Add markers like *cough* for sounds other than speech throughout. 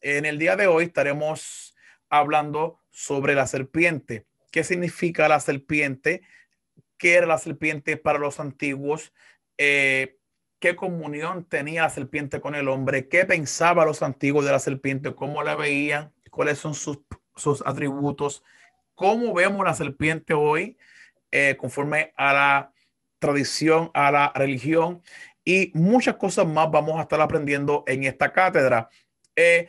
En el día de hoy estaremos hablando sobre la serpiente. ¿Qué significa la serpiente? ¿Qué era la serpiente para los antiguos? Eh, ¿Qué comunión tenía la serpiente con el hombre? ¿Qué pensaban los antiguos de la serpiente? ¿Cómo la veían? ¿Cuáles son sus, atributos? ¿Cómo vemos la serpiente hoy eh, conforme a la tradición, a la religión? y muchas cosas más vamos a estar aprendiendo en esta cátedra. Eh,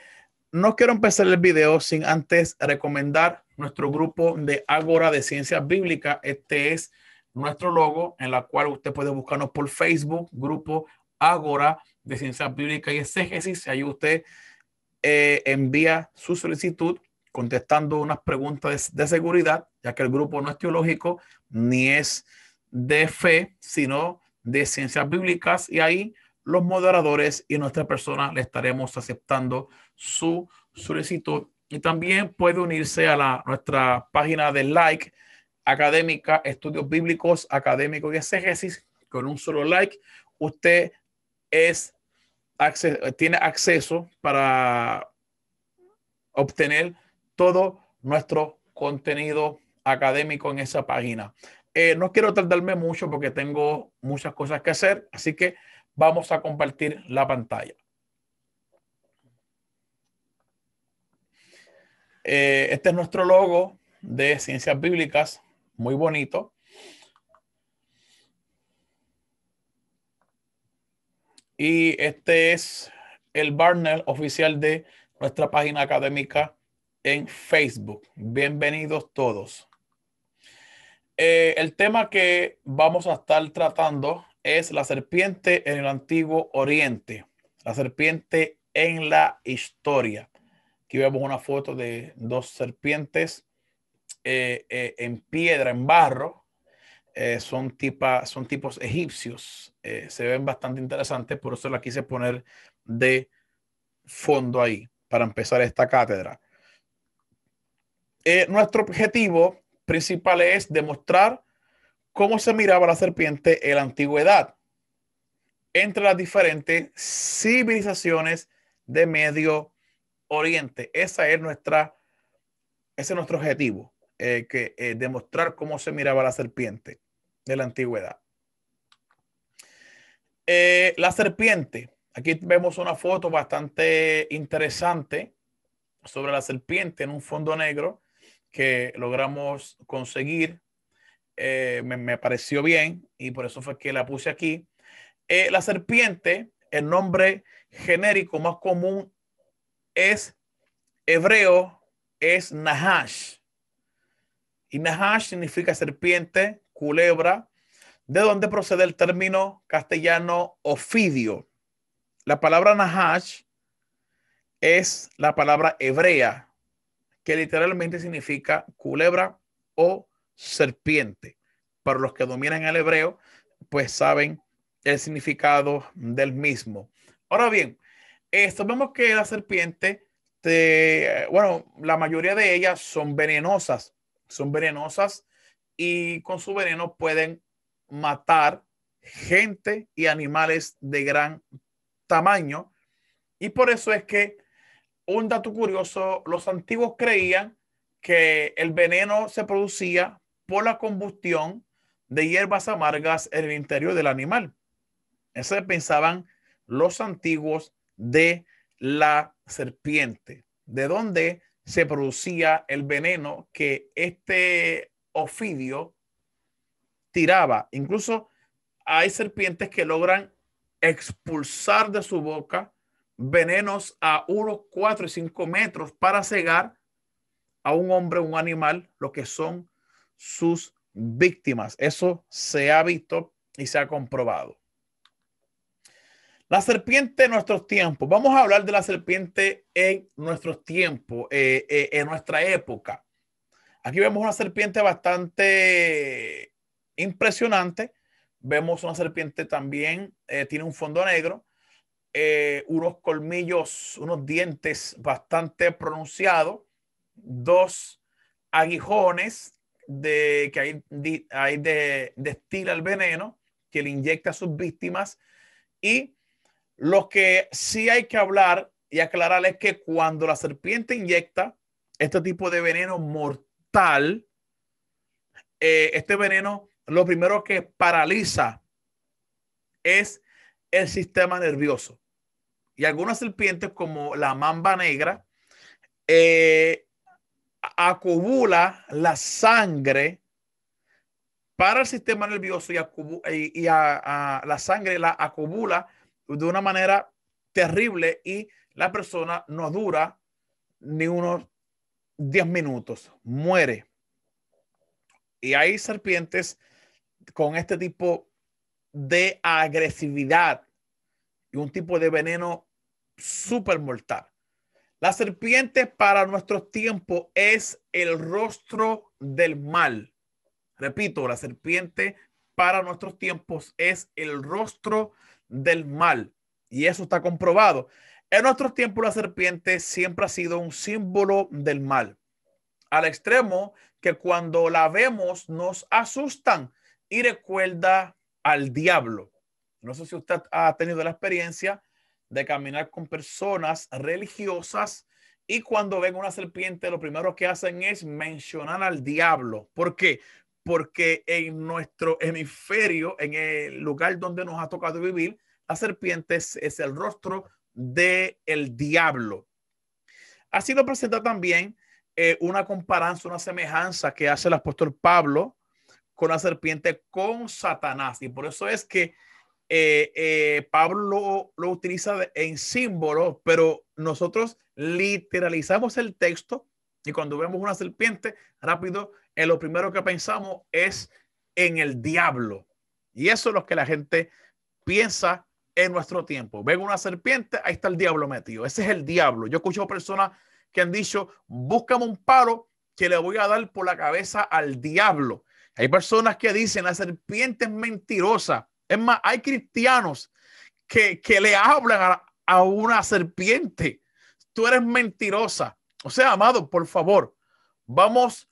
no quiero empezar el video sin antes recomendar nuestro grupo de Ágora de Ciencias Bíblicas. Este es nuestro logo, en la cual usted puede buscarnos por Facebook, grupo Ágora de Ciencias Bíblicas y Exégesis. Ahí usted eh, envía su solicitud contestando unas preguntas de, de, seguridad, ya que el grupo no es teológico ni es de fe, sino de ciencias bíblicas. Y ahí los moderadores y nuestra persona le estaremos aceptando su solicitud. Y también puede unirse a la, nuestra página de like académica, estudios bíblicos, académicos y exégesis. Con un solo like, usted es, tiene acceso para obtener todo nuestro contenido académico en esa página. Eh, no quiero tardarme mucho porque tengo muchas cosas que hacer, así que Vamos a compartir la pantalla. Eh, este es nuestro logo de Ciencias Bíblicas, muy bonito. Y este es el banner oficial de nuestra página académica en Facebook. Bienvenidos todos. Eh, el tema que vamos a estar tratando es la serpiente en el antiguo Oriente, la serpiente en la historia. Aquí vemos una foto de dos serpientes eh, eh, en piedra, en barro. Eh, son, son tipos egipcios. se ven bastante interesantes, por eso la quise poner de fondo ahí para empezar esta cátedra. nuestro objetivo principal es demostrar cómo se miraba la serpiente en la antigüedad entre las diferentes civilizaciones de Medio Oriente. Esa es nuestra, ese es nuestro objetivo, eh, que, eh, demostrar cómo se miraba la serpiente de la antigüedad. Eh, la serpiente. Aquí vemos una foto bastante interesante sobre la serpiente en un fondo negro que logramos conseguir eh, me, pareció bien y por eso fue que la puse aquí. Eh, la serpiente, el nombre genérico más común es hebreo, es Nahash. Y Nahash significa serpiente, culebra, de donde procede el término castellano ofidio. La palabra Nahash es la palabra hebrea, que literalmente significa culebra o serpiente. Para los que dominan el hebreo, pues saben el significado del mismo. Ahora bien, esto eh, vemos que la serpiente, bueno, la mayoría de ellas son venenosas, son venenosas y con su veneno pueden matar gente y animales de gran tamaño. Y por eso es que, un dato curioso, los antiguos creían que el veneno se producía por la combustión de hierbas amargas en el interior del animal. Eso pensaban los antiguos de la serpiente, de donde se producía el veneno que este ofidio tiraba. Incluso hay serpientes que logran expulsar de su boca venenos a unos 4 y 5 metros para cegar a un hombre, un animal, lo que son sus víctimas. Eso se ha visto y se ha comprobado. La serpiente en nuestros tiempos. Vamos a hablar de la serpiente en nuestros tiempos, eh, eh, en nuestra época. Aquí vemos una serpiente bastante impresionante. Vemos una serpiente también, eh, tiene un fondo negro, unos colmillos, unos dientes bastante pronunciados, dos aguijones de, que hay, hay destila el veneno, que le inyecta a sus víctimas. Y lo que sí hay que hablar y aclarar es que cuando la serpiente inyecta este tipo de veneno mortal, eh, este veneno lo primero que paraliza es el sistema nervioso. Y algunas serpientes, como la mamba negra, eh, acumula la sangre para el sistema nervioso y, la sangre la acumula de una manera terrible y la persona no dura ni unos 10 minutos, muere. Y hay serpientes con este tipo de agresividad y un tipo de veneno súper mortal. La serpiente para nuestros tiempos es el rostro del mal. Repito, la serpiente para nuestros tiempos es el rostro del mal. Y eso está comprobado. En nuestros tiempos la serpiente siempre ha sido un símbolo del mal. Al extremo que cuando la vemos nos asustan y recuerda al diablo. No sé si usted ha tenido la experiencia de caminar con personas religiosas y cuando ven una serpiente, lo primero que hacen es mencionar al diablo. ¿Por qué? Porque en nuestro hemisferio, en el lugar donde nos ha tocado vivir, la serpiente es, el rostro del el diablo. Así lo presenta también eh, una comparanza, una semejanza que hace el apóstol Pablo con la serpiente con Satanás. Y por eso es que eh, eh, Pablo lo, utiliza en símbolos, pero nosotros literalizamos el texto y cuando vemos una serpiente, rápido, eh, lo primero que pensamos es en el diablo. Y eso es lo que la gente piensa en nuestro tiempo. Ven una serpiente, ahí está el diablo metido. Ese es el diablo. Yo escucho personas que han dicho, búscame un paro que le voy a dar por la cabeza al diablo. Hay personas que dicen, la serpiente es mentirosa. Es más, hay cristianos que, le hablan a, una serpiente. Tú eres mentirosa. O sea, amado, por favor, vamos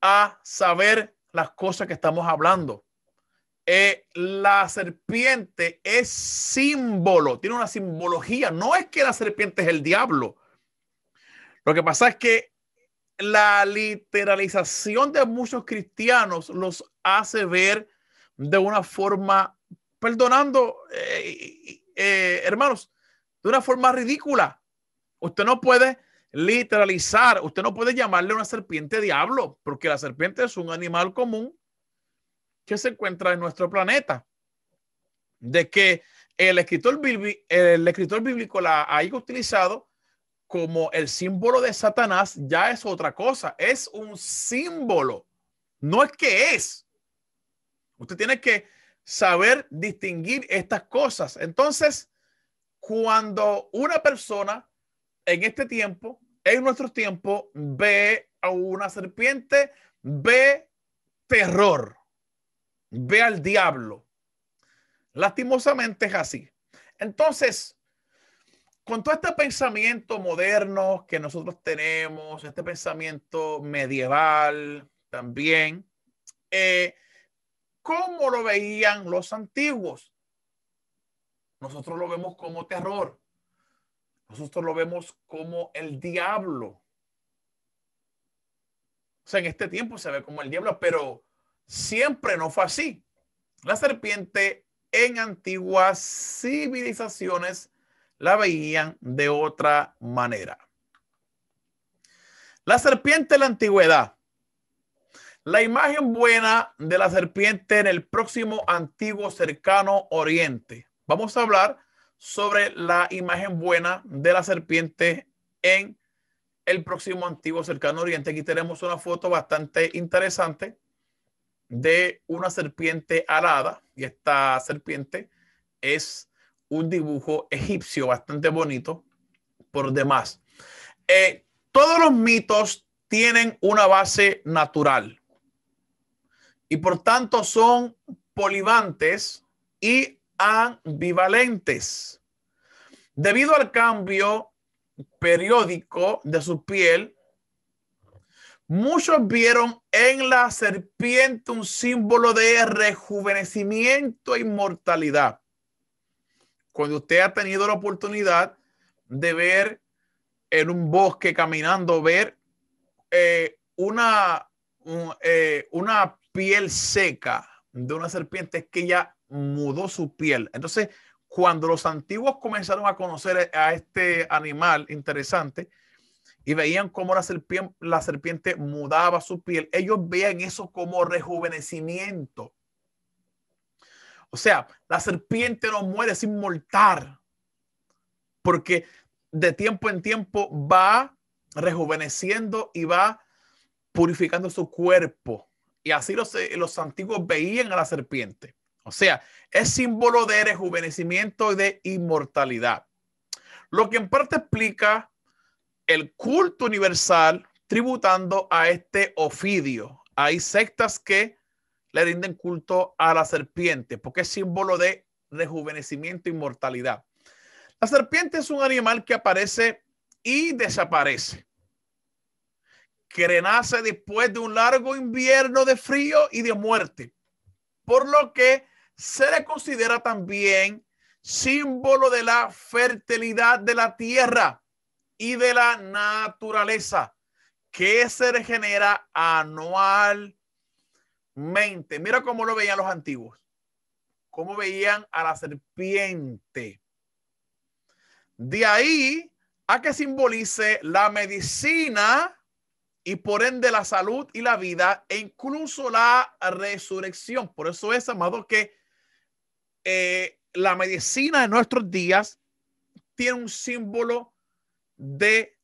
a saber las cosas que estamos hablando. Eh, la serpiente es símbolo, tiene una simbología. No es que la serpiente es el diablo. Lo que pasa es que la literalización de muchos cristianos los hace ver de una forma perdonando, eh, eh, hermanos, de una forma ridícula. Usted no puede literalizar, usted no puede llamarle una serpiente diablo, porque la serpiente es un animal común que se encuentra en nuestro planeta. De que el escritor, bíblico, el escritor bíblico la ha utilizado como el símbolo de Satanás, ya es otra cosa, es un símbolo, no es que es. Usted tiene que saber distinguir estas cosas. Entonces, cuando una persona en este tiempo, en nuestro tiempo ve a una serpiente, ve terror, ve al diablo. Lastimosamente es así. Entonces, con todo este pensamiento moderno que nosotros tenemos, este pensamiento medieval también, eh, ¿Cómo lo veían los antiguos. Nosotros lo vemos como terror. Nosotros lo vemos como el diablo. O sea, en este tiempo se ve como el diablo, pero siempre no fue así. La serpiente en antiguas civilizaciones la veían de otra manera. La serpiente en la antigüedad la imagen buena de la serpiente en el próximo antiguo cercano oriente. Vamos a hablar sobre la imagen buena de la serpiente en el próximo antiguo cercano oriente. Aquí tenemos una foto bastante interesante de una serpiente alada y esta serpiente es un dibujo egipcio bastante bonito por demás. Eh, todos los mitos tienen una base natural y por tanto son polivantes y ambivalentes. Debido al cambio periódico de su piel, muchos vieron en la serpiente un símbolo de rejuvenecimiento e inmortalidad. Cuando usted ha tenido la oportunidad de ver en un bosque caminando, ver eh, una, eh, una piel seca de una serpiente es que ella mudó su piel. Entonces, cuando los antiguos comenzaron a conocer a este animal interesante y veían cómo la serpiente, la serpiente mudaba su piel, ellos veían eso como rejuvenecimiento. O sea, la serpiente no muere sin mortar, porque de tiempo en tiempo va rejuveneciendo y va purificando su cuerpo y así los, eh, los antiguos veían a la serpiente. O sea, es símbolo de rejuvenecimiento y de inmortalidad. Lo que en parte explica el culto universal tributando a este ofidio. Hay sectas que le rinden culto a la serpiente porque es símbolo de rejuvenecimiento e inmortalidad. La serpiente es un animal que aparece y desaparece que renace después de un largo invierno de frío y de muerte, por lo que se le considera también símbolo de la fertilidad de la tierra y de la naturaleza, que se regenera anualmente. Mira cómo lo veían los antiguos, cómo veían a la serpiente. De ahí a que simbolice la medicina y por ende la salud y la vida e incluso la resurrección. Por eso es, amado, que eh, la medicina de nuestros días tiene un símbolo de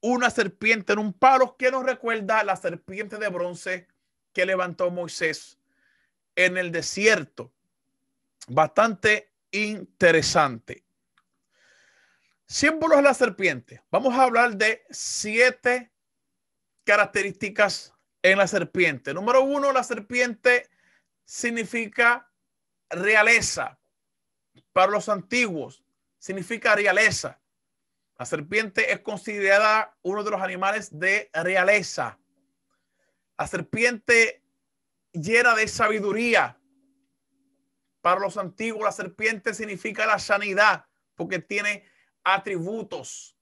una serpiente en un palo que nos recuerda a la serpiente de bronce que levantó Moisés en el desierto. Bastante interesante. Símbolos de la serpiente. Vamos a hablar de siete características en la serpiente. Número uno, la serpiente significa realeza. Para los antiguos, significa realeza. La serpiente es considerada uno de los animales de realeza. La serpiente llena de sabiduría. Para los antiguos, la serpiente significa la sanidad, porque tiene atributos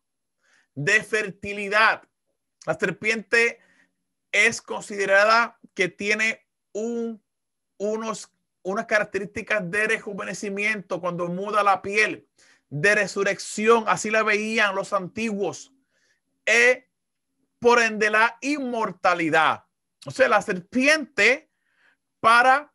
de fertilidad, la serpiente es considerada que tiene un, unos, unas características de rejuvenecimiento cuando muda la piel, de resurrección, así la veían los antiguos, Y e por ende la inmortalidad. O sea, la serpiente para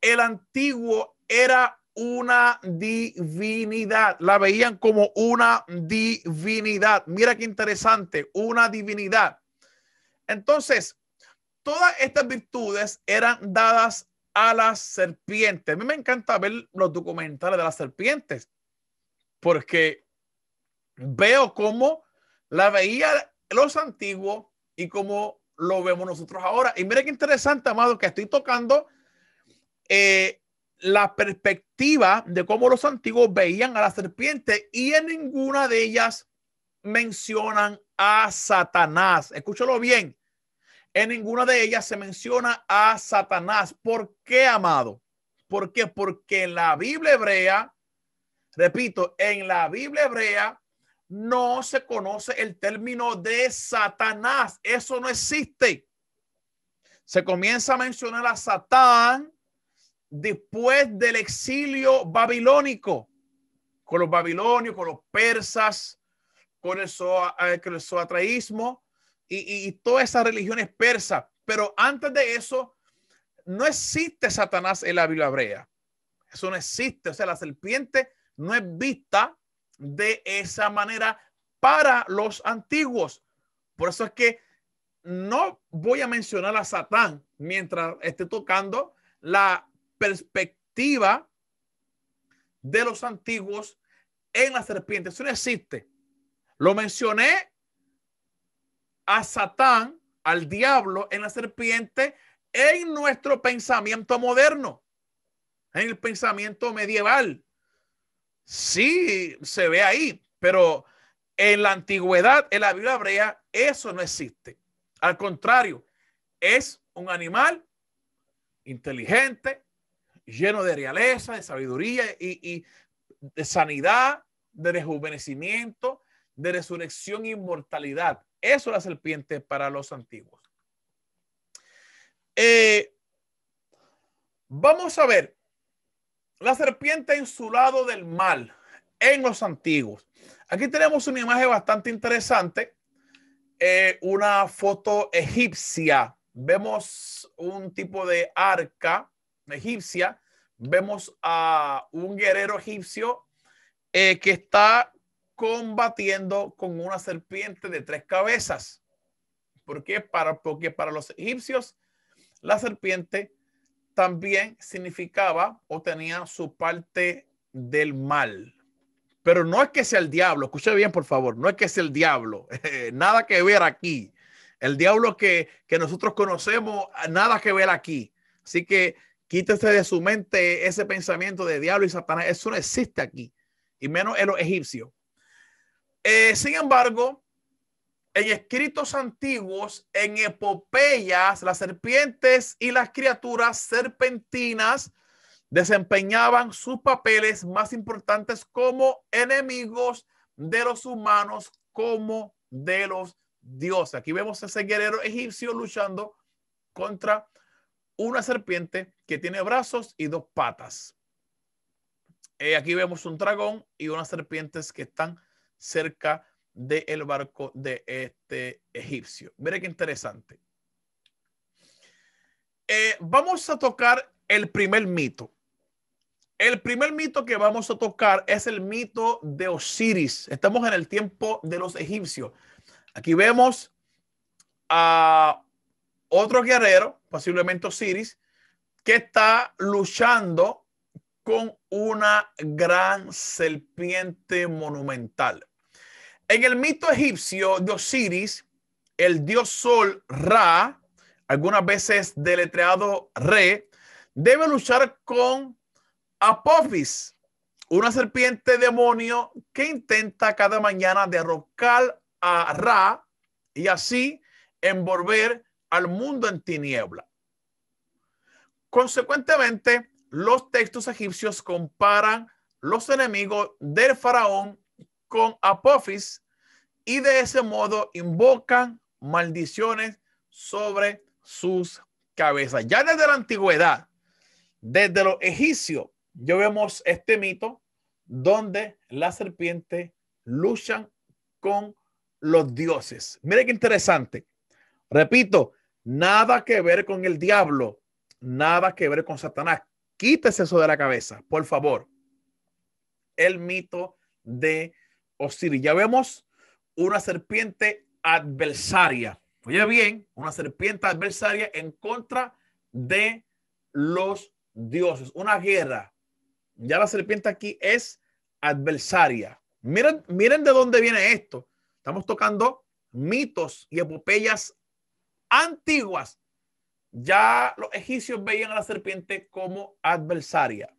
el antiguo era una divinidad, la veían como una divinidad. Mira qué interesante, una divinidad. Entonces, todas estas virtudes eran dadas a las serpientes. A mí me encanta ver los documentales de las serpientes, porque veo cómo la veían los antiguos y cómo lo vemos nosotros ahora. Y mira qué interesante, amado, que estoy tocando eh, la perspectiva de cómo los antiguos veían a la serpiente y en ninguna de ellas mencionan a Satanás. Escúchalo bien. En ninguna de ellas se menciona a Satanás. ¿Por qué, amado? ¿Por qué? Porque en la Biblia hebrea, repito, en la Biblia hebrea no se conoce el término de Satanás. Eso no existe. Se comienza a mencionar a Satán después del exilio babilónico, con los babilonios, con los persas, con el, eh, con el zoatraísmo y, y, y todas esas religiones persas. Pero antes de eso, no existe Satanás en la Biblia hebrea. Eso no existe. O sea, la serpiente no es vista de esa manera para los antiguos. Por eso es que no voy a mencionar a Satán mientras esté tocando la perspectiva de los antiguos en la serpiente. Eso no existe. Lo mencioné a Satán, al diablo, en la serpiente, en nuestro pensamiento moderno, en el pensamiento medieval. Sí, se ve ahí, pero en la antigüedad, en la Biblia hebrea, eso no existe. Al contrario, es un animal inteligente, lleno de realeza, de sabiduría y, de sanidad, de rejuvenecimiento, de resurrección e inmortalidad. Eso es la serpiente para los antiguos. Eh, vamos a ver la serpiente en su lado del mal en los antiguos. Aquí tenemos una imagen bastante interesante, eh, una foto egipcia. Vemos un tipo de arca egipcia, vemos a un guerrero egipcio eh, que está combatiendo con una serpiente de tres cabezas. ¿Por qué? Para, porque para los egipcios la serpiente también significaba o tenía su parte del mal. Pero no es que sea el diablo, escuche bien por favor, no es que sea el diablo, *laughs* nada que ver aquí. El diablo que, que nosotros conocemos, nada que ver aquí. Así que Quítese de su mente ese pensamiento de diablo y Satanás. Eso no existe aquí, y menos en los egipcios. Eh, sin embargo, en escritos antiguos, en epopeyas, las serpientes y las criaturas serpentinas desempeñaban sus papeles más importantes como enemigos de los humanos como de los dioses. Aquí vemos a ese guerrero egipcio luchando contra una serpiente que tiene brazos y dos patas. Eh, aquí vemos un dragón y unas serpientes que están cerca del barco de este egipcio. Mire qué interesante. Eh, vamos a tocar el primer mito. El primer mito que vamos a tocar es el mito de Osiris. Estamos en el tiempo de los egipcios. Aquí vemos a otro guerrero, posiblemente Osiris, que está luchando con una gran serpiente monumental. En el mito egipcio de Osiris, el dios Sol Ra, algunas veces deletreado Re, debe luchar con Apophis, una serpiente demonio que intenta cada mañana derrocar a Ra y así envolver al mundo en tiniebla. Consecuentemente, los textos egipcios comparan los enemigos del faraón con Apophis y de ese modo invocan maldiciones sobre sus cabezas. Ya desde la antigüedad, desde los egipcios, yo vemos este mito donde las serpientes luchan con los dioses. Mire qué interesante. Repito, nada que ver con el diablo, nada que ver con Satanás. Quítese eso de la cabeza, por favor. El mito de Osiris. Ya vemos una serpiente adversaria. Oye bien, una serpiente adversaria en contra de los dioses. Una guerra. Ya la serpiente aquí es adversaria. Miren, miren de dónde viene esto. Estamos tocando mitos y epopeyas antiguas ya los egipcios veían a la serpiente como adversaria.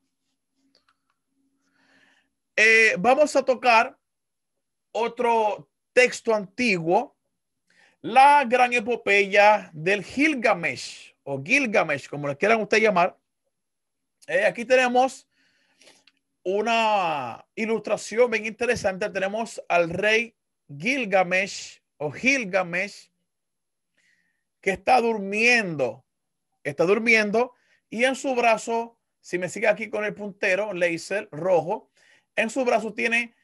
Eh, vamos a tocar otro texto antiguo, la gran epopeya del Gilgamesh o Gilgamesh, como le quieran usted llamar. Eh, aquí tenemos una ilustración bien interesante. Tenemos al rey Gilgamesh o Gilgamesh que está durmiendo está durmiendo, y en su brazo, si me sigue aquí con el puntero, laser rojo, en su brazo tiene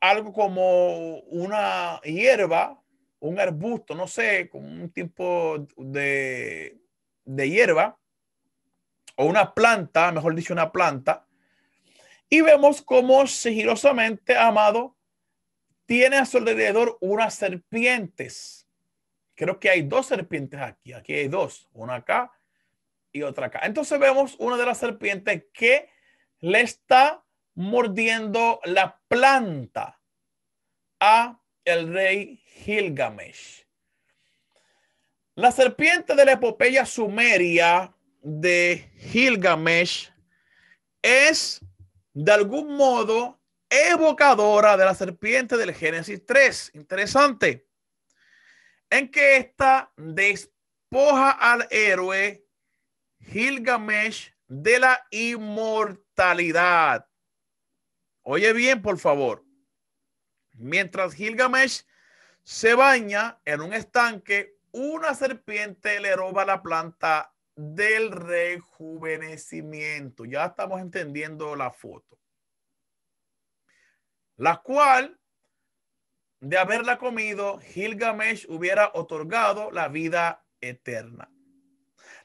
algo como una hierba, un arbusto, no sé, como un tipo de, de hierba, o una planta, mejor dicho, una planta. Y vemos como sigilosamente, amado, tiene a su alrededor unas serpientes. Creo que hay dos serpientes aquí. Aquí hay dos, una acá y otra acá. Entonces vemos una de las serpientes que le está mordiendo la planta a el rey Gilgamesh. La serpiente de la epopeya sumeria de Gilgamesh es de algún modo evocadora de la serpiente del Génesis 3. Interesante. En que esta despoja al héroe Gilgamesh de la inmortalidad. Oye bien, por favor. Mientras Gilgamesh se baña en un estanque, una serpiente le roba la planta del rejuvenecimiento. Ya estamos entendiendo la foto. La cual, de haberla comido, Gilgamesh hubiera otorgado la vida eterna.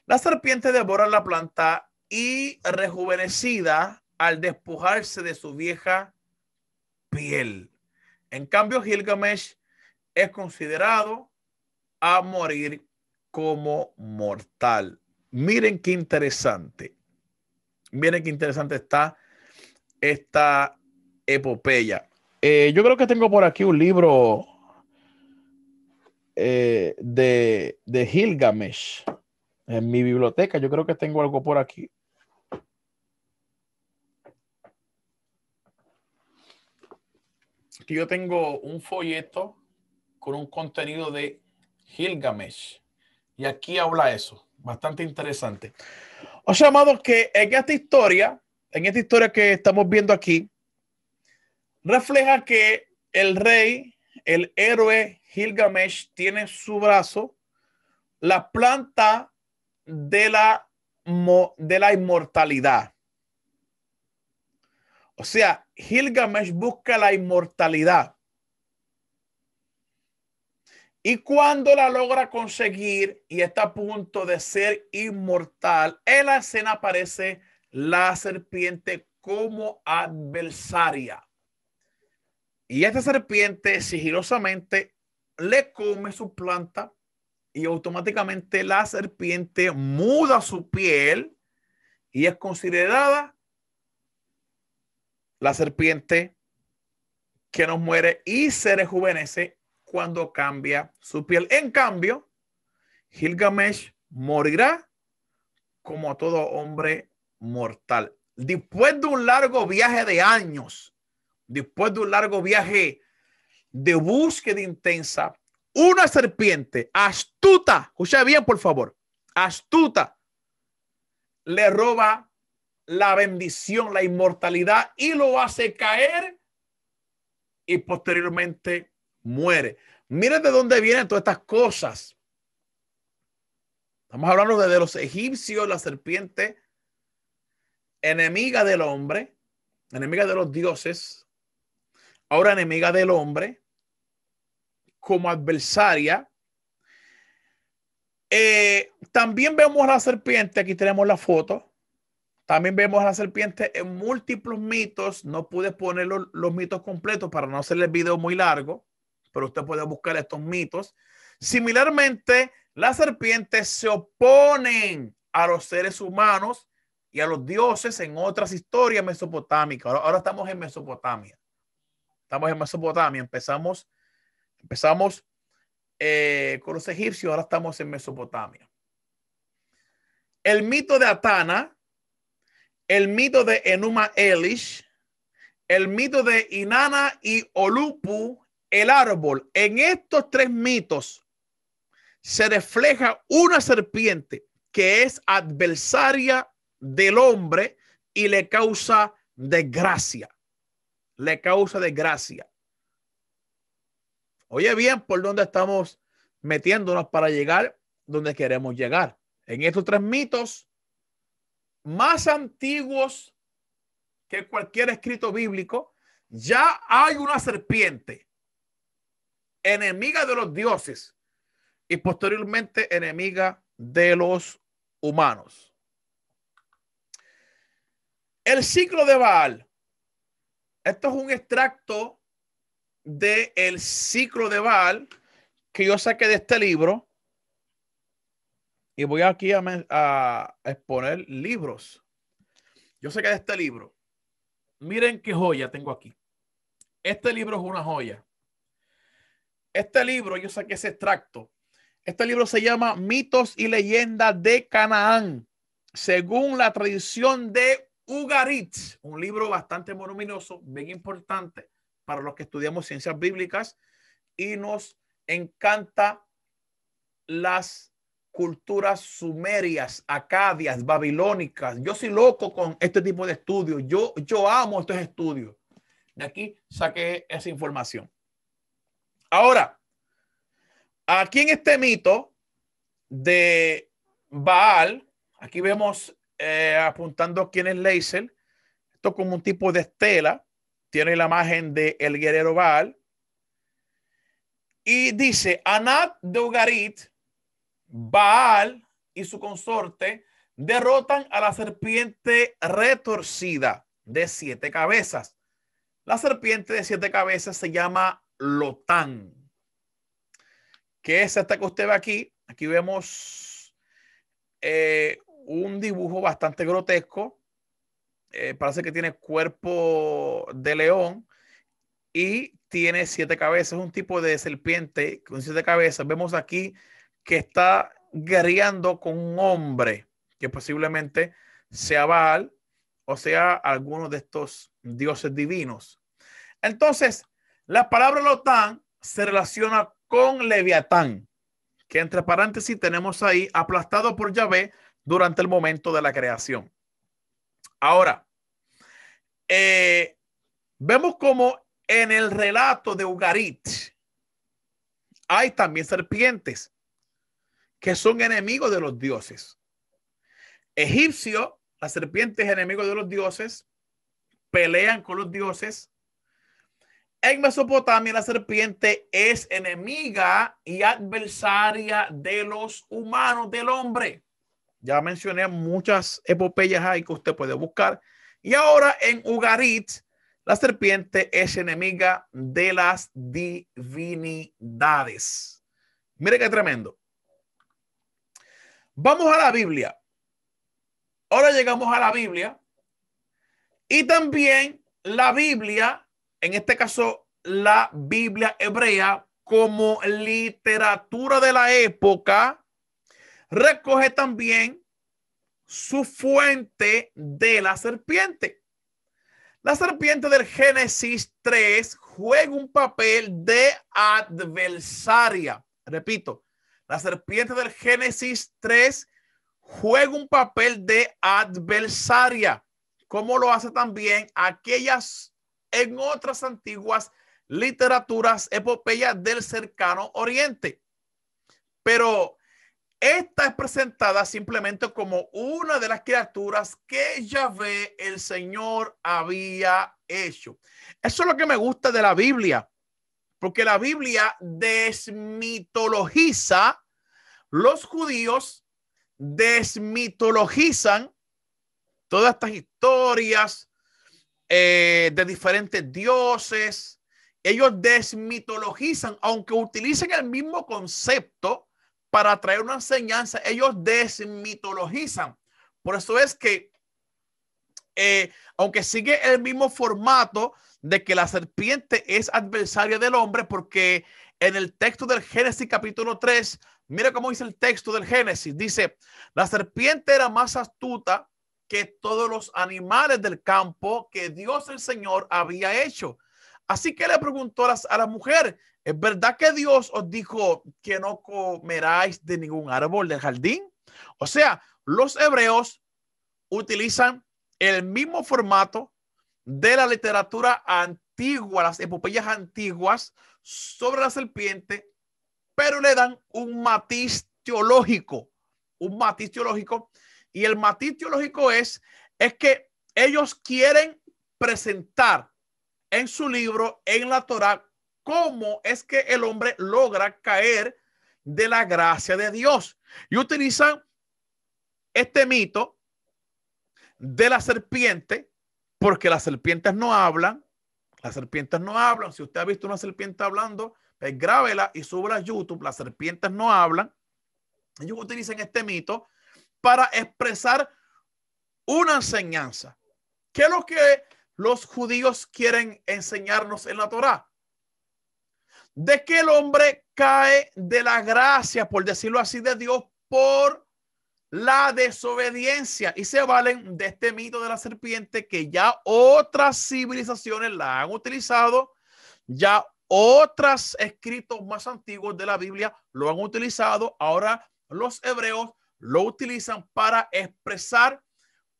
La serpiente devora la planta y rejuvenecida al despojarse de su vieja piel. En cambio, Gilgamesh es considerado a morir como mortal. Miren qué interesante. Miren qué interesante está esta epopeya. Eh, yo creo que tengo por aquí un libro eh, de, de Gilgamesh. En mi biblioteca, yo creo que tengo algo por aquí. Aquí yo tengo un folleto con un contenido de Gilgamesh. Y aquí habla eso. Bastante interesante. O sea, amados, que en esta historia, en esta historia que estamos viendo aquí, refleja que el rey, el héroe Gilgamesh, tiene su brazo la planta de la, de la inmortalidad. O sea, Gilgamesh busca la inmortalidad. Y cuando la logra conseguir y está a punto de ser inmortal, en la escena aparece la serpiente como adversaria. Y esta serpiente sigilosamente le come su planta y automáticamente la serpiente muda su piel y es considerada la serpiente que no muere y se rejuvenece cuando cambia su piel. En cambio, Gilgamesh morirá como todo hombre mortal. Después de un largo viaje de años, después de un largo viaje de búsqueda intensa, una serpiente astuta, escucha bien por favor, astuta, le roba la bendición, la inmortalidad y lo hace caer y posteriormente muere. Miren de dónde vienen todas estas cosas. Estamos hablando de, los egipcios, la serpiente, enemiga del hombre, enemiga de los dioses, ahora enemiga del hombre como adversaria. Eh, también vemos a la serpiente, aquí tenemos la foto. También vemos a la serpiente en múltiples mitos. No pude poner los, mitos completos para no hacer el video muy largo, pero usted puede buscar estos mitos. Similarmente, las serpientes se oponen a los seres humanos y a los dioses en otras historias mesopotámicas. ahora, estamos en Mesopotamia. Estamos en Mesopotamia. Empezamos Empezamos eh, con los egipcios, ahora estamos en Mesopotamia. El mito de Atana, el mito de Enuma Elish, el mito de Inanna y Olupu, el árbol. En estos tres mitos se refleja una serpiente que es adversaria del hombre y le causa desgracia. Le causa desgracia. Oye bien, por dónde estamos metiéndonos para llegar donde queremos llegar. En estos tres mitos más antiguos que cualquier escrito bíblico, ya hay una serpiente, enemiga de los dioses y posteriormente enemiga de los humanos. El ciclo de Baal. Esto es un extracto del el ciclo de Baal que yo saqué de este libro. Y voy aquí a, exponer libros. Yo saqué de este libro. Miren qué joya tengo aquí. Este libro es una joya. Este libro, yo saqué ese extracto. Este libro se llama Mitos y leyendas de Canaán, según la tradición de Ugarit, un libro bastante voluminoso, bien importante para los que estudiamos ciencias bíblicas y nos encanta las culturas sumerias, acadias, babilónicas. Yo soy loco con este tipo de estudios. Yo, yo amo estos estudios. De aquí saqué esa información. Ahora, aquí en este mito de Baal, aquí vemos eh, apuntando quién es Leisel, esto como un tipo de estela, tiene la imagen de el guerrero Baal. Y dice, Anat de Ugarit, Baal y su consorte derrotan a la serpiente retorcida de siete cabezas. La serpiente de siete cabezas se llama Lotán, que es esta que usted ve aquí. Aquí vemos eh, un dibujo bastante grotesco eh, parece que tiene cuerpo de león y tiene siete cabezas, un tipo de serpiente con siete cabezas. Vemos aquí que está guerreando con un hombre que posiblemente sea Baal o sea alguno de estos dioses divinos. Entonces, la palabra Lotán se relaciona con Leviatán, que entre paréntesis tenemos ahí aplastado por Yahvé durante el momento de la creación. Ahora, eh, vemos como en el relato de Ugarit hay también serpientes que son enemigos de los dioses. Egipcio, serpiente es enemigo de los dioses, pelean con los dioses. En Mesopotamia, la serpiente es enemiga y adversaria de los humanos, del hombre. Ya mencioné muchas epopeyas ahí que usted puede buscar. Y ahora en Ugarit, la serpiente es enemiga de las divinidades. Mire qué tremendo. Vamos a la Biblia. Ahora llegamos a la Biblia. Y también la Biblia, en este caso la Biblia hebrea, como literatura de la época, recoge también su fuente de la serpiente. La serpiente del Génesis 3 juega un papel de adversaria. Repito, la serpiente del Génesis 3 juega un papel de adversaria, como lo hace también aquellas en otras antiguas literaturas, epopeyas del cercano oriente. Pero esta es presentada simplemente como una de las criaturas que ve el Señor, había hecho. Eso es lo que me gusta de la Biblia, porque la Biblia desmitologiza los judíos, desmitologizan todas estas historias eh, de diferentes dioses. Ellos desmitologizan, aunque utilicen el mismo concepto para traer una enseñanza, ellos desmitologizan. Por eso es que, eh, aunque sigue el mismo formato de que la serpiente es adversaria del hombre, porque en el texto del Génesis capítulo 3, mira cómo dice el texto del Génesis, dice, la serpiente era más astuta que todos los animales del campo que Dios el Señor había hecho. Así que le preguntó a, la mujer, ¿es verdad que Dios os dijo que no comeráis de ningún árbol del jardín? O sea, los hebreos utilizan el mismo formato de la literatura antigua, las epopeyas antiguas sobre la serpiente, pero le dan un matiz teológico, un matiz teológico. Y el matiz teológico es, es que ellos quieren presentar en su libro, en la Torah, cómo es que el hombre logra caer de la gracia de Dios. Y utilizan este mito de la serpiente, porque las serpientes no hablan, las serpientes no hablan. Si usted ha visto una serpiente hablando, pues grábela y suba a YouTube. Las serpientes no hablan. Ellos utilizan este mito para expresar una enseñanza. ¿Qué es lo que los judíos quieren enseñarnos en la Torá. De que el hombre cae de la gracia, por decirlo así, de Dios por la desobediencia y se valen de este mito de la serpiente que ya otras civilizaciones la han utilizado, ya otros escritos más antiguos de la Biblia lo han utilizado, ahora los hebreos lo utilizan para expresar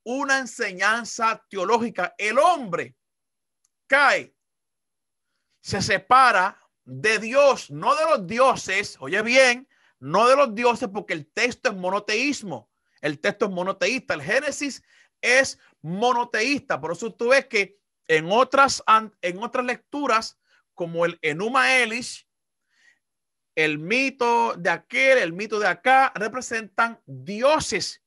una enseñanza teológica. El hombre cae, se separa de Dios, no de los dioses, oye bien, no de los dioses porque el texto es monoteísmo, el texto es monoteísta, el Génesis es monoteísta, por eso tú ves que en otras, en otras lecturas, como el Enuma Elish, el mito de aquel, el mito de acá, representan dioses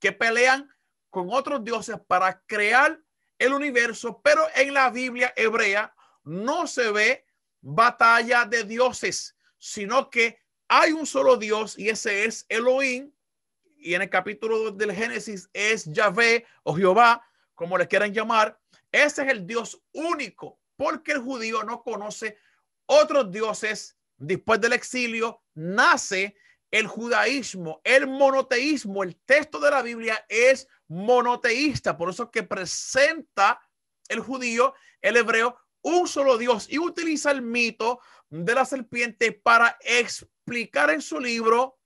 que pelean con otros dioses para crear el universo, pero en la Biblia hebrea no se ve batalla de dioses, sino que hay un solo Dios y ese es Elohim. Y en el capítulo del Génesis es Yahvé o Jehová, como le quieran llamar. Ese es el Dios único, porque el judío no conoce otros dioses. Después del exilio nace el judaísmo, el monoteísmo. El texto de la Biblia es monoteísta, por eso que presenta el judío, el hebreo, un solo Dios y utiliza el mito de la serpiente para explicar en su libro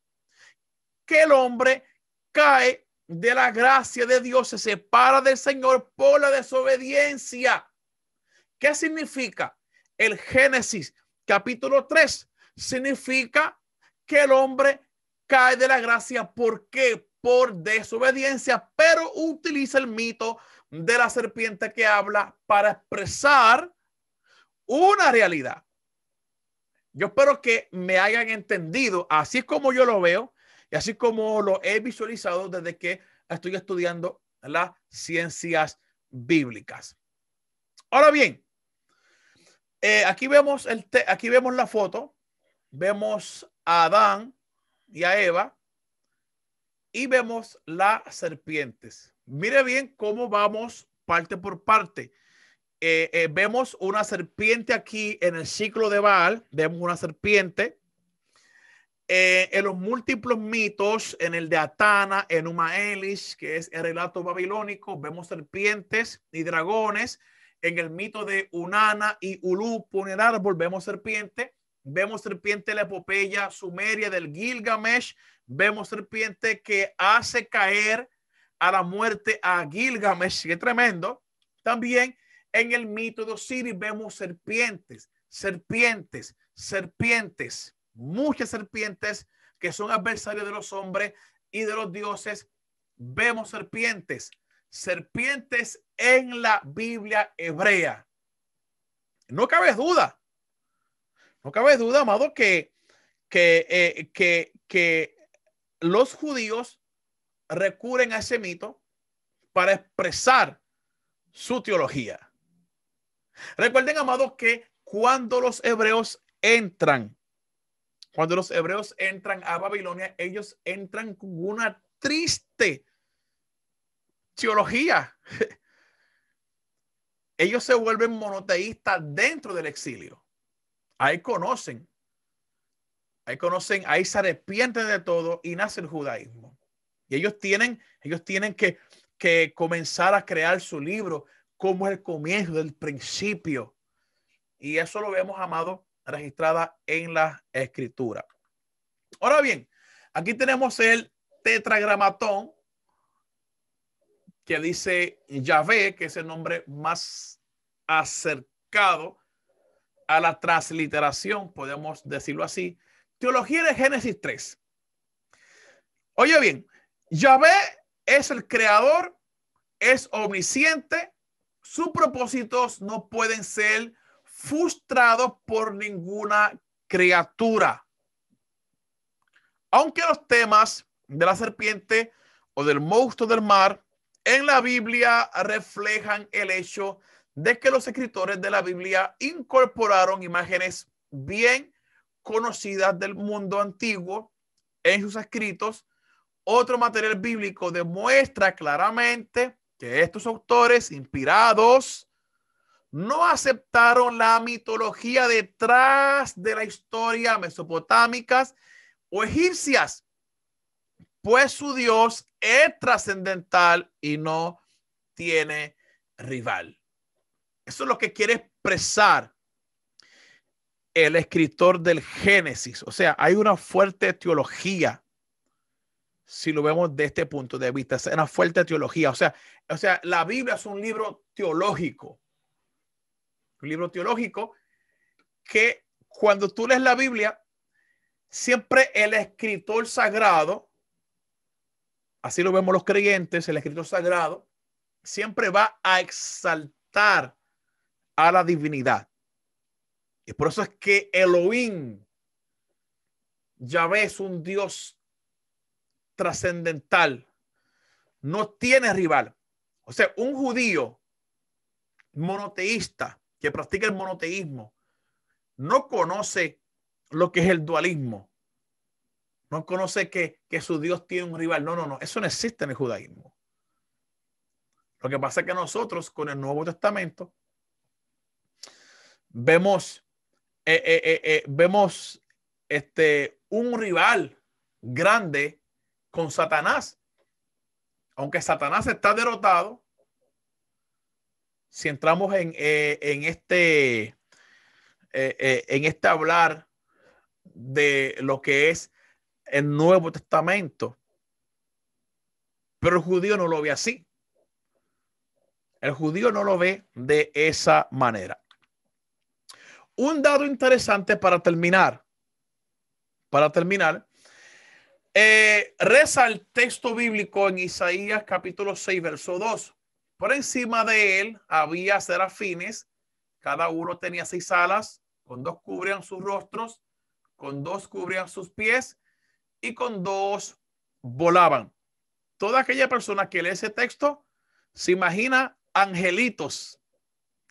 que el hombre cae de la gracia de Dios, se separa del Señor por la desobediencia. ¿Qué significa? El Génesis capítulo 3 significa que el hombre cae de la gracia. ¿Por qué? por desobediencia, pero utiliza el mito de la serpiente que habla para expresar una realidad. Yo espero que me hayan entendido, así como yo lo veo y así como lo he visualizado desde que estoy estudiando las ciencias bíblicas. Ahora bien, eh, aquí, vemos el aquí vemos la foto, vemos a Adán y a Eva y vemos las serpientes. Mire bien cómo vamos parte por parte. Eh, eh, vemos una serpiente aquí en el ciclo de Baal, vemos una serpiente. Eh, en los múltiples mitos, en el de Atana, en Umaelish, que es el relato babilónico, vemos serpientes y dragones. En el mito de Unana y Ulupu en el árbol, vemos serpiente vemos serpiente la epopeya sumeria del Gilgamesh, vemos serpiente que hace caer a la muerte a Gilgamesh, qué tremendo. También en el mito de Osiris vemos serpientes, serpientes, serpientes, muchas serpientes que son adversarios de los hombres y de los dioses. Vemos serpientes, serpientes en la Biblia hebrea. No cabe duda no cabe duda, amado, que, eh, que, que, los judíos recurren a ese mito para expresar su teología. Recuerden, amados, que cuando los hebreos entran, cuando los hebreos entran a Babilonia, ellos entran con una triste teología. *laughs* Ellos se vuelven monoteístas dentro del exilio ahí conocen, ahí conocen, ahí se arrepienten de todo y nace el judaísmo. Y ellos tienen, ellos tienen que, comenzar a crear su libro como el comienzo, el principio. Y eso lo vemos, amado, registrada en la escritura. Ahora bien, aquí tenemos el tetragramatón que dice Yahvé, que es el nombre más acercado a la transliteración, podemos decirlo así, teología de Génesis 3. Oye bien, Yahvé es el creador, es omnisciente, sus propósitos no pueden ser frustrados por ninguna criatura. Aunque los temas de la serpiente o del monstruo del mar en la Biblia reflejan el hecho de que los escritores de la Biblia incorporaron imágenes bien conocidas del mundo antiguo en sus escritos. Otro material bíblico demuestra claramente que estos autores inspirados no aceptaron la mitología detrás de la historia mesopotámicas o egipcias, pues su Dios es trascendental y no tiene rival. Eso es lo que quiere expresar el escritor del Génesis. O sea, hay una fuerte teología, si lo vemos de este punto de vista, es una fuerte teología. O sea, o sea, la Biblia es un libro teológico. Un libro teológico que cuando tú lees la Biblia, siempre el escritor sagrado, así lo vemos los creyentes, el escritor sagrado, siempre va a exaltar a la divinidad. Y por eso es que Elohim, ya es un Dios trascendental, no tiene rival. O sea, un judío monoteísta que practica el monoteísmo no conoce lo que es el dualismo. No conoce que, que su Dios tiene un rival. No, no, no. Eso no existe en el judaísmo. Lo que pasa es que nosotros con el Nuevo Testamento vemos, eh, eh, eh, vemos este, un rival grande con Satanás. Aunque Satanás está derrotado, si entramos en, en este, en este hablar de lo que es el Nuevo Testamento, pero el judío no lo ve así. El judío no lo ve de esa manera. Un dato interesante para terminar. Para terminar, eh, reza el texto bíblico en Isaías capítulo 6, verso 2. Por encima de él había serafines, cada uno tenía seis alas, con dos cubrían sus rostros, con dos cubrían sus pies y con dos volaban. Toda aquella persona que lee ese texto se imagina angelitos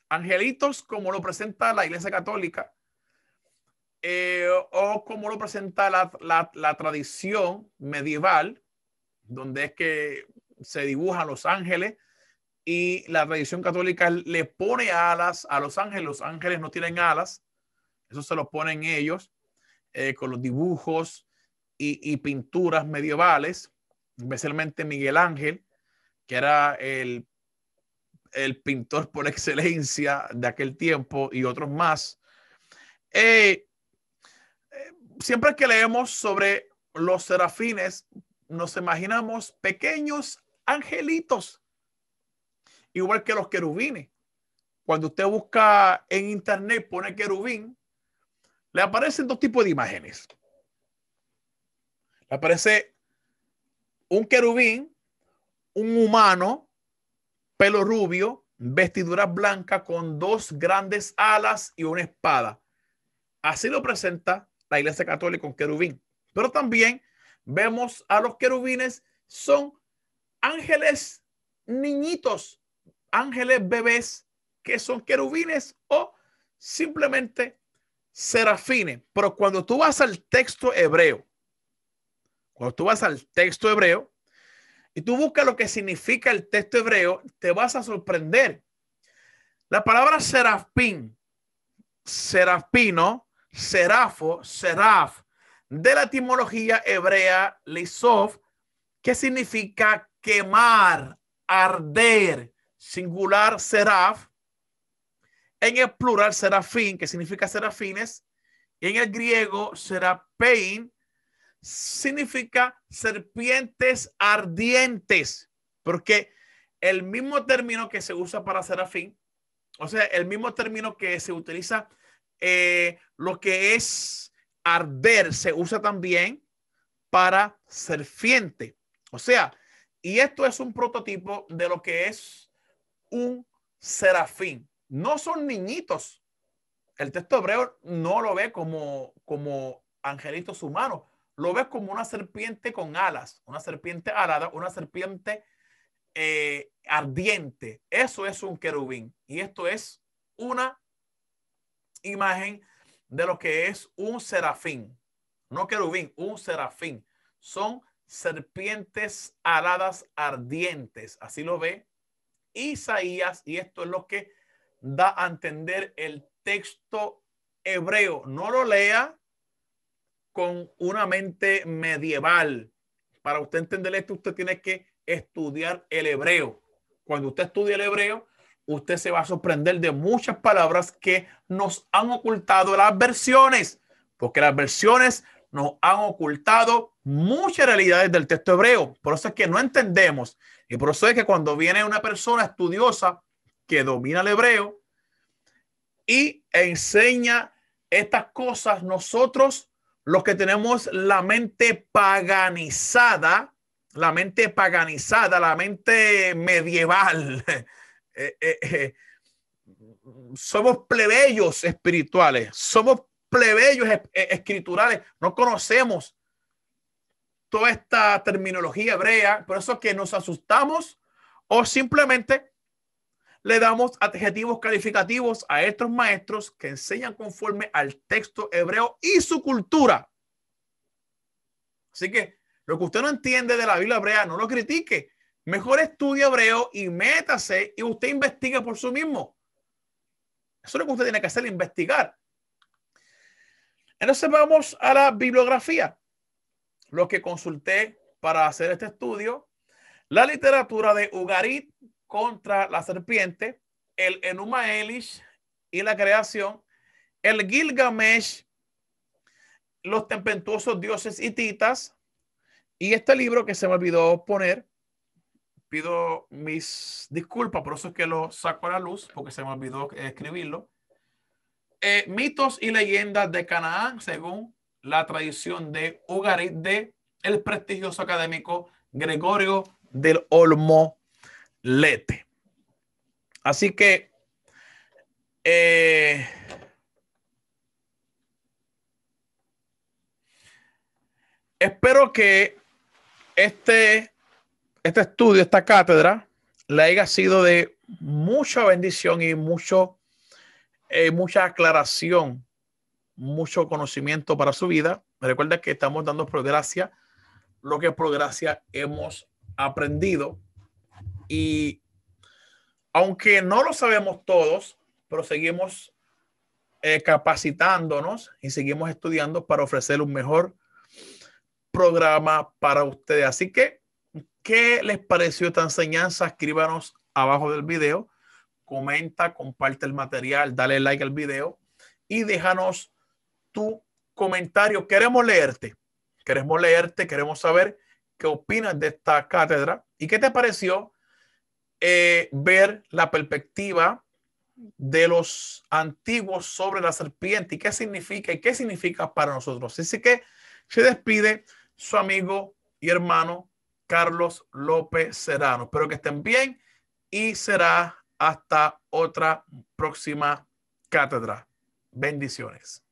angelitos como lo presenta la Iglesia Católica eh, o como lo presenta la, tradición medieval, donde es que se dibujan los ángeles y la tradición católica le pone alas a los ángeles. Los ángeles no tienen alas, eso se lo ponen ellos eh, con los dibujos y, y pinturas medievales, especialmente Miguel Ángel, que era el el pintor por excelencia de aquel tiempo y otros más. Eh, eh, siempre que leemos sobre los serafines, nos imaginamos pequeños angelitos, igual que los querubines. Cuando usted busca en internet, pone querubín, le aparecen dos tipos de imágenes. Le aparece un querubín, un humano pelo rubio, vestidura blanca con dos grandes alas y una espada. Así lo presenta la Iglesia Católica con querubín. Pero también vemos a los querubines son ángeles niñitos, ángeles bebés que son querubines o simplemente serafines. Pero cuando tú vas al texto hebreo, cuando tú vas al texto hebreo, y tú buscas lo que significa el texto hebreo, te vas a sorprender. La palabra serafín, serafino, serafo, seraf, de la etimología hebrea l'isof, que significa quemar, arder, singular seraf, en el plural serafín, que significa serafines, y en el griego serapein, significa serpientes ardientes, porque el mismo término que se usa para serafín, o sea, el mismo término que se utiliza, eh, lo que es arder, se usa también para serpiente. O sea, y esto es un prototipo de lo que es un serafín. No son niñitos. El texto hebreo no lo ve como, como angelitos humanos, lo ves como una serpiente con alas, una serpiente alada, una serpiente eh, ardiente. Eso es un querubín. Y esto es una imagen de lo que es un serafín. No querubín, un serafín. Son serpientes aladas ardientes. Así lo ve Isaías. Y esto es lo que da a entender el texto hebreo. No lo lea, con una mente medieval. Para usted entender esto, usted tiene que estudiar el hebreo. Cuando usted estudia el hebreo, usted se va a sorprender de muchas palabras que nos han ocultado las versiones, porque las versiones nos han ocultado muchas realidades del texto hebreo. Por eso es que no entendemos. Y por eso es que cuando viene una persona estudiosa que domina el hebreo y enseña estas cosas, nosotros los que tenemos la mente paganizada, la mente paganizada, la mente medieval, *laughs* eh, eh, eh, somos plebeyos espirituales, somos plebeyos escriturales, no conocemos toda esta terminología hebrea, por eso que nos asustamos o simplemente le damos adjetivos calificativos a estos maestros que enseñan conforme al texto hebreo y su cultura. Así que lo que usted no entiende de la Biblia hebrea, no lo critique. Mejor estudie hebreo y métase y usted investigue por sí mismo. Eso es lo que usted tiene que hacer, investigar. Entonces vamos a la bibliografía. Lo que consulté para hacer este estudio, la literatura de Ugarit, contra la serpiente, el Enuma Elish y la creación, el Gilgamesh, los tempestuosos dioses hititas, y este libro que se me olvidó poner, pido mis disculpas, por eso es que lo saco a la luz, porque se me olvidó escribirlo. Eh, mitos y leyendas de Canaán, según la tradición de Ugarit de el prestigioso académico Gregorio del Olmo Lete. Así que eh, espero que este, este estudio, esta cátedra, le haya sido de mucha bendición y mucho, eh, mucha aclaración, mucho conocimiento para su vida. Recuerda que estamos dando por gracia lo que por gracia hemos aprendido y aunque no lo sabemos todos, pero seguimos eh, capacitándonos y seguimos estudiando para ofrecer un mejor programa para ustedes. Así que, ¿qué les pareció esta enseñanza? Escríbanos abajo del video, comenta, comparte el material, dale like al video y déjanos tu comentario. Queremos leerte, queremos leerte, queremos saber qué opinas de esta cátedra y qué te pareció eh, ver la perspectiva de los antiguos sobre la serpiente y qué significa y qué significa para nosotros. Así que se despide su amigo y hermano Carlos López Serrano. Espero que estén bien y será hasta otra próxima cátedra. Bendiciones.